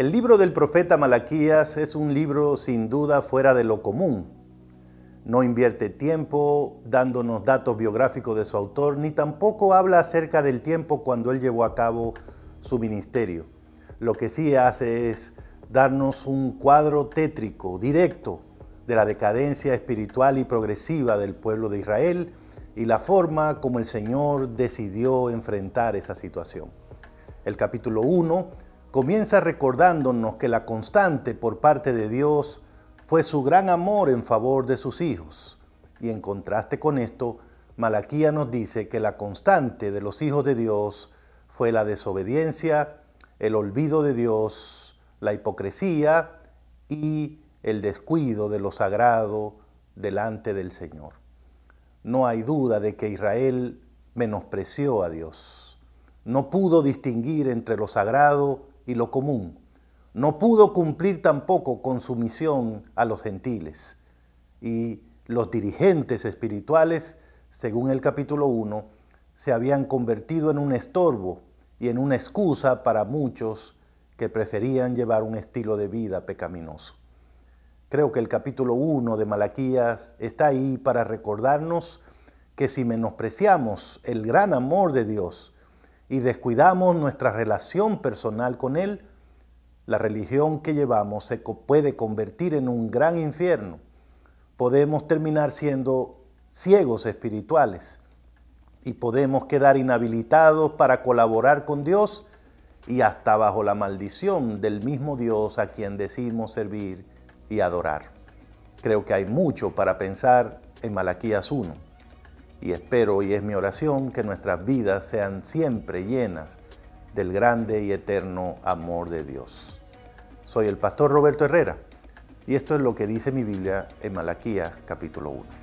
El libro del profeta Malaquías es un libro sin duda fuera de lo común. No invierte tiempo dándonos datos biográficos de su autor, ni tampoco habla acerca del tiempo cuando él llevó a cabo su ministerio. Lo que sí hace es darnos un cuadro tétrico, directo, de la decadencia espiritual y progresiva del pueblo de Israel y la forma como el Señor decidió enfrentar esa situación. El capítulo 1 comienza recordándonos que la constante por parte de Dios fue su gran amor en favor de sus hijos. Y en contraste con esto, Malaquía nos dice que la constante de los hijos de Dios fue la desobediencia, el olvido de Dios, la hipocresía y el descuido de lo sagrado delante del Señor. No hay duda de que Israel menospreció a Dios. No pudo distinguir entre lo sagrado y lo común. No pudo cumplir tampoco con su misión a los gentiles. Y los dirigentes espirituales, según el capítulo 1, se habían convertido en un estorbo y en una excusa para muchos que preferían llevar un estilo de vida pecaminoso. Creo que el capítulo 1 de Malaquías está ahí para recordarnos que si menospreciamos el gran amor de Dios, y descuidamos nuestra relación personal con Él, la religión que llevamos se puede convertir en un gran infierno. Podemos terminar siendo ciegos espirituales y podemos quedar inhabilitados para colaborar con Dios y hasta bajo la maldición del mismo Dios a quien decimos servir y adorar. Creo que hay mucho para pensar en Malaquías 1 y espero y es mi oración que nuestras vidas sean siempre llenas del grande y eterno amor de Dios. Soy el pastor Roberto Herrera y esto es lo que dice mi Biblia en Malaquías capítulo 1.